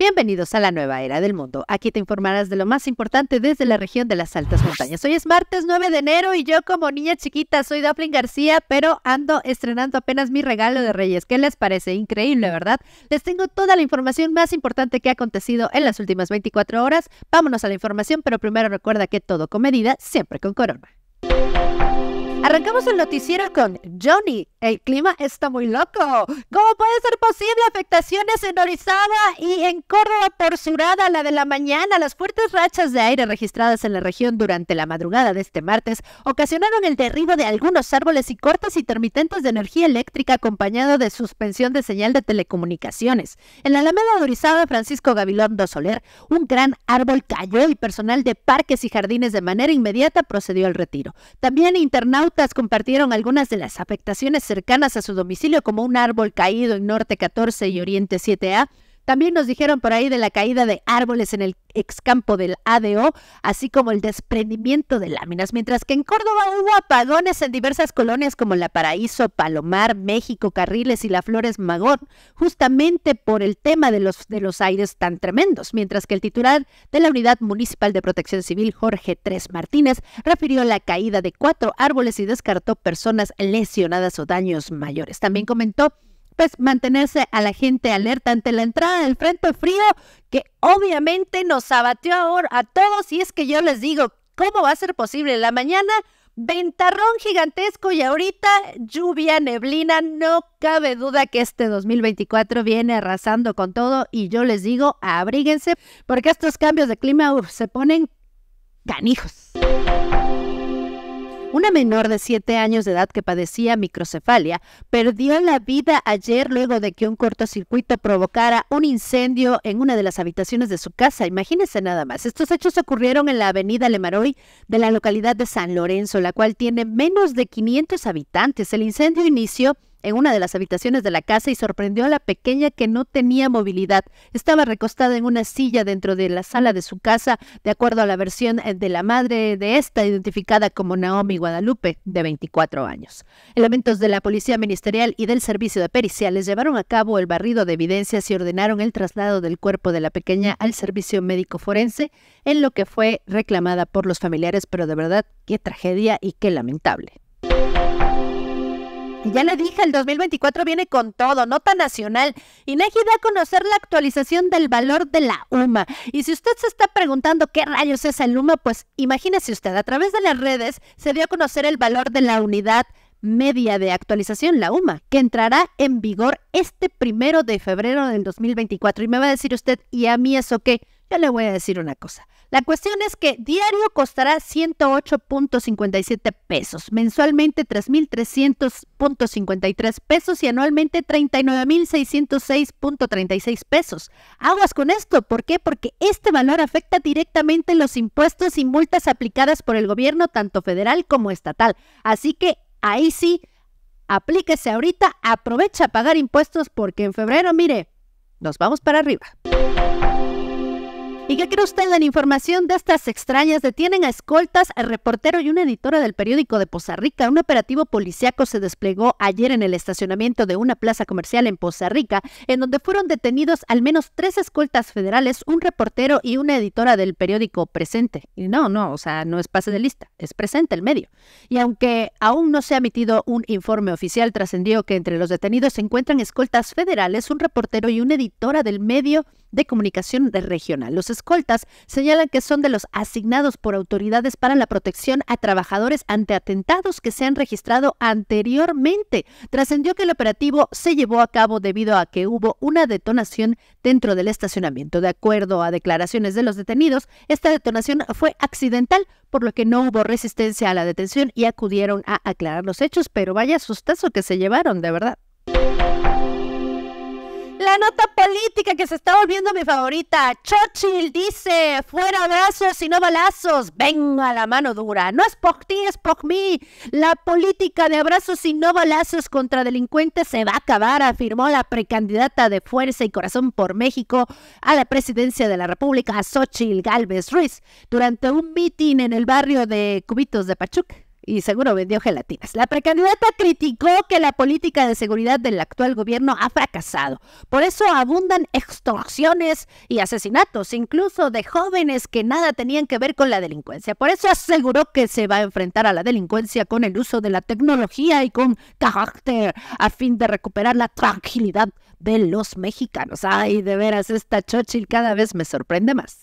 Bienvenidos a la nueva era del mundo. Aquí te informarás de lo más importante desde la región de las altas montañas. Hoy es martes 9 de enero y yo como niña chiquita soy Daflin García, pero ando estrenando apenas mi regalo de Reyes. ¿Qué les parece? Increíble, ¿verdad? Les tengo toda la información más importante que ha acontecido en las últimas 24 horas. Vámonos a la información, pero primero recuerda que todo con medida, siempre con corona. Arrancamos el noticiero con Johnny. El clima está muy loco. ¿Cómo puede ser posible afectaciones en Orizaba y en Córdoba torsurada la de la mañana? Las fuertes rachas de aire registradas en la región durante la madrugada de este martes ocasionaron el derribo de algunos árboles y cortes intermitentes de energía eléctrica acompañado de suspensión de señal de telecomunicaciones. En la Alameda de Orizaba, Francisco do Soler, un gran árbol cayó y personal de parques y jardines de manera inmediata procedió al retiro. También internautas compartieron algunas de las afectaciones cercanas a su domicilio, como un árbol caído en Norte 14 y Oriente 7A, también nos dijeron por ahí de la caída de árboles en el excampo del ADO, así como el desprendimiento de láminas, mientras que en Córdoba hubo apagones en diversas colonias como La Paraíso, Palomar, México, Carriles y La Flores Magón, justamente por el tema de los, de los aires tan tremendos, mientras que el titular de la Unidad Municipal de Protección Civil, Jorge Tres Martínez, refirió la caída de cuatro árboles y descartó personas lesionadas o daños mayores. También comentó pues, mantenerse a la gente alerta ante la entrada del Frente Frío, que obviamente nos abatió ahora a todos. Y es que yo les digo, ¿cómo va a ser posible? la mañana, ventarrón gigantesco y ahorita lluvia, neblina. No cabe duda que este 2024 viene arrasando con todo. Y yo les digo, abríguense, porque estos cambios de clima se ponen canijos. Una menor de 7 años de edad que padecía microcefalia perdió la vida ayer luego de que un cortocircuito provocara un incendio en una de las habitaciones de su casa. Imagínense nada más. Estos hechos ocurrieron en la avenida Lemaroy de la localidad de San Lorenzo, la cual tiene menos de 500 habitantes. El incendio inició en una de las habitaciones de la casa y sorprendió a la pequeña que no tenía movilidad. Estaba recostada en una silla dentro de la sala de su casa, de acuerdo a la versión eh, de la madre de esta, identificada como Naomi Guadalupe, de 24 años. Elementos de la Policía Ministerial y del Servicio de Periciales llevaron a cabo el barrido de evidencias y ordenaron el traslado del cuerpo de la pequeña al Servicio Médico Forense, en lo que fue reclamada por los familiares, pero de verdad, qué tragedia y qué lamentable ya le dije, el 2024 viene con todo, nota nacional. INEGI da a conocer la actualización del valor de la UMA. Y si usted se está preguntando qué rayos es el UMA, pues imagínese usted, a través de las redes se dio a conocer el valor de la unidad media de actualización, la UMA, que entrará en vigor este primero de febrero del 2024. Y me va a decir usted, ¿y a mí eso qué? Yo le voy a decir una cosa. La cuestión es que diario costará 108.57 pesos, mensualmente 3.300.53 pesos y anualmente 39.606.36 pesos. Aguas con esto, ¿por qué? Porque este valor afecta directamente los impuestos y multas aplicadas por el gobierno, tanto federal como estatal. Así que ahí sí, aplíquese ahorita, aprovecha a pagar impuestos porque en febrero, mire, nos vamos para arriba. ¿Y qué cree usted? En información de estas extrañas detienen a escoltas, al reportero y una editora del periódico de Poza Rica. Un operativo policiaco se desplegó ayer en el estacionamiento de una plaza comercial en Poza Rica, en donde fueron detenidos al menos tres escoltas federales, un reportero y una editora del periódico Presente. Y no, no, o sea, no es pase de lista, es presente el medio. Y aunque aún no se ha emitido un informe oficial, trascendió que entre los detenidos se encuentran escoltas federales, un reportero y una editora del medio de Comunicación Regional. Los escoltas señalan que son de los asignados por autoridades para la protección a trabajadores ante atentados que se han registrado anteriormente. Trascendió que el operativo se llevó a cabo debido a que hubo una detonación dentro del estacionamiento. De acuerdo a declaraciones de los detenidos, esta detonación fue accidental, por lo que no hubo resistencia a la detención y acudieron a aclarar los hechos, pero vaya sustazo que se llevaron, de verdad. La nota política que se está volviendo mi favorita. Churchill dice, fuera abrazos y no balazos. Venga la mano dura. No es por ti, es por mí. La política de abrazos y no balazos contra delincuentes se va a acabar, afirmó la precandidata de Fuerza y Corazón por México a la presidencia de la República, Xochitl Galvez Ruiz, durante un mitin en el barrio de Cubitos de Pachuca y seguro vendió gelatinas. La precandidata criticó que la política de seguridad del actual gobierno ha fracasado. Por eso abundan extorsiones y asesinatos, incluso de jóvenes que nada tenían que ver con la delincuencia. Por eso aseguró que se va a enfrentar a la delincuencia con el uso de la tecnología y con carácter a fin de recuperar la tranquilidad de los mexicanos. Ay, de veras, esta Chochil cada vez me sorprende más.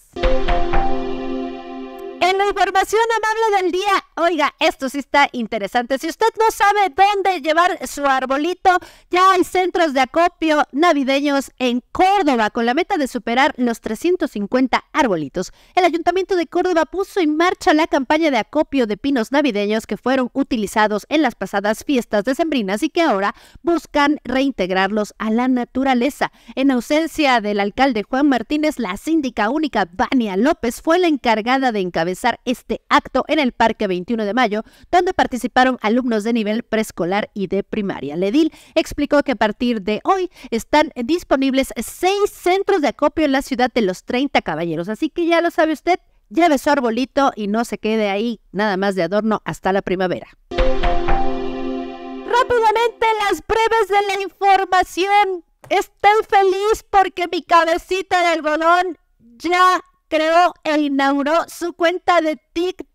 En la información amable del día, oiga, esto sí está interesante. Si usted no sabe dónde llevar su arbolito, ya hay centros de acopio navideños en Córdoba con la meta de superar los 350 arbolitos. El Ayuntamiento de Córdoba puso en marcha la campaña de acopio de pinos navideños que fueron utilizados en las pasadas fiestas decembrinas y que ahora buscan reintegrarlos a la naturaleza. En ausencia del alcalde Juan Martínez, la síndica única Vania López fue la encargada de encabezar este acto en el Parque 21 de Mayo, donde participaron alumnos de nivel preescolar y de primaria. Ledil explicó que a partir de hoy están disponibles seis centros de acopio en la ciudad de los 30 caballeros, así que ya lo sabe usted, lleve su arbolito y no se quede ahí nada más de adorno hasta la primavera. Rápidamente las breves de la información. Estoy feliz porque mi cabecita de algodón ya Creó e inauguró su cuenta de TikTok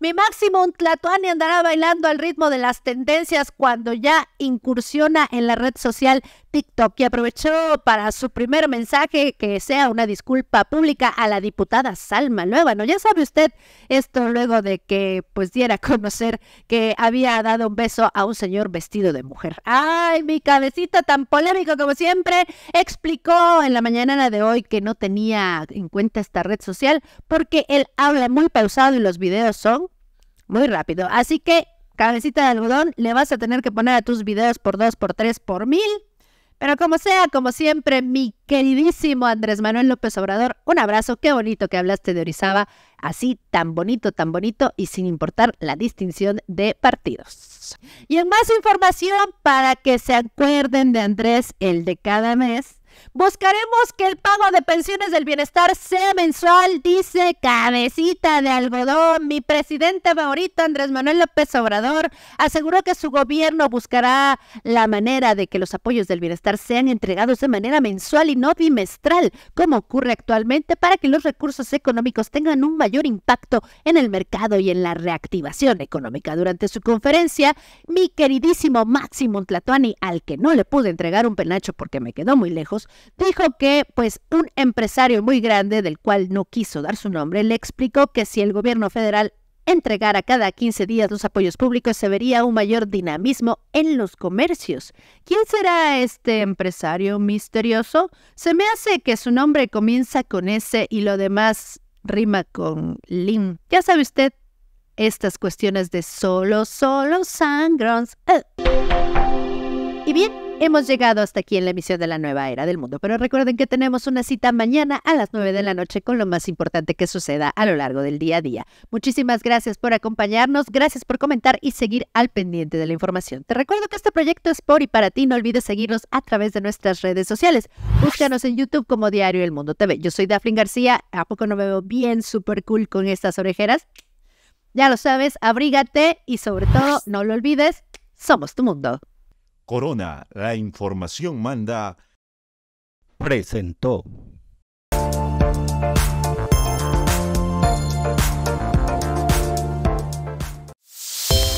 mi máximo Tlatuani andará bailando al ritmo de las tendencias cuando ya incursiona en la red social TikTok y aprovechó para su primer mensaje que sea una disculpa pública a la diputada Salma Nueva. No, ya sabe usted esto luego de que pues diera a conocer que había dado un beso a un señor vestido de mujer. Ay, mi cabecita tan polémico como siempre explicó en la mañana de hoy que no tenía en cuenta esta red social porque él habla muy pausado y los videos son muy rápido. Así que, cabecita de algodón, le vas a tener que poner a tus videos por dos, por tres, por mil. Pero como sea, como siempre, mi queridísimo Andrés Manuel López Obrador, un abrazo, qué bonito que hablaste de Orizaba, así tan bonito, tan bonito y sin importar la distinción de partidos. Y en más información, para que se acuerden de Andrés el de cada mes, Buscaremos que el pago de pensiones del bienestar sea mensual, dice cabecita de algodón. Mi presidente favorito, Andrés Manuel López Obrador, aseguró que su gobierno buscará la manera de que los apoyos del bienestar sean entregados de manera mensual y no bimestral, como ocurre actualmente, para que los recursos económicos tengan un mayor impacto en el mercado y en la reactivación económica. Durante su conferencia, mi queridísimo Máximo Tlatuani, al que no le pude entregar un penacho porque me quedó muy lejos, dijo que pues un empresario muy grande del cual no quiso dar su nombre le explicó que si el gobierno federal entregara cada 15 días los apoyos públicos se vería un mayor dinamismo en los comercios. ¿Quién será este empresario misterioso? Se me hace que su nombre comienza con S y lo demás rima con Lim. Ya sabe usted estas cuestiones de solo, solo sangrons. Eh. Y bien, Hemos llegado hasta aquí en la emisión de la nueva era del mundo, pero recuerden que tenemos una cita mañana a las 9 de la noche con lo más importante que suceda a lo largo del día a día. Muchísimas gracias por acompañarnos, gracias por comentar y seguir al pendiente de la información. Te recuerdo que este proyecto es por y para ti, no olvides seguirnos a través de nuestras redes sociales. Búscanos en YouTube como Diario El Mundo TV. Yo soy Daphne García, ¿a poco no me veo bien super cool con estas orejeras? Ya lo sabes, abrígate y sobre todo, no lo olvides, somos tu mundo. Corona, la información manda, presentó.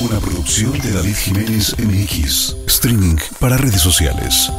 Una producción de David Jiménez MX, streaming para redes sociales.